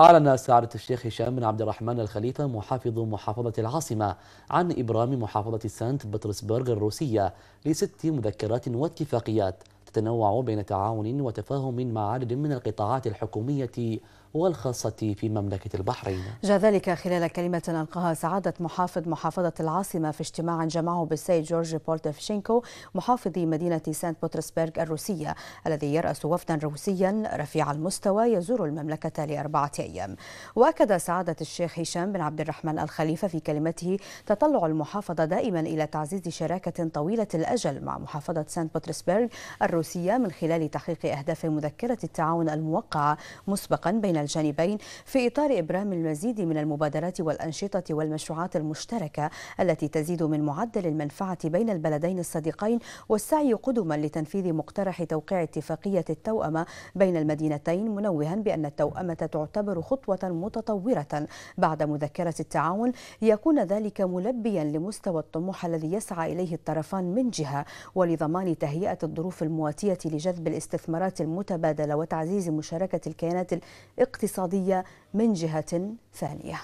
أعلن سعادة الشيخ هشام بن عبد الرحمن الخليفة محافظ محافظة العاصمة عن إبرام محافظة سانت بطرسبرغ الروسية لست مذكرات واتفاقيات تتنوع بين تعاون وتفاهم مع عدد من القطاعات الحكومية والخاصة في مملكة البحرين جاء ذلك خلال كلمة ألقاها سعادة محافظ محافظة العاصمة في اجتماع جمعه بالسيد جورج بولتفشينكو محافظ مدينة سانت بطرسبرغ الروسية الذي يرأس وفدا روسيا رفيع المستوى يزور المملكة لأربعة أيام وأكد سعادة الشيخ هشام بن عبد الرحمن الخليفة في كلمته تطلع المحافظة دائما إلى تعزيز شراكة طويلة الأجل مع محافظة سانت بطرسبرغ الروسية الروسية من خلال تحقيق أهداف مذكرة التعاون الموقعة مسبقا بين الجانبين في إطار إبرام المزيد من المبادرات والأنشطة والمشروعات المشتركة التي تزيد من معدل المنفعة بين البلدين الصديقين والسعي قدما لتنفيذ مقترح توقيع اتفاقية التوأمة بين المدينتين منوها بأن التوأمة تعتبر خطوة متطورة بعد مذكرة التعاون يكون ذلك ملبيا لمستوى الطموح الذي يسعى إليه الطرفان من جهة ولضمان تهيئة الظروف الموازنة الدبلوماسيه لجذب الاستثمارات المتبادلة وتعزيز مشاركة الكيانات الاقتصادية من جهة ثانية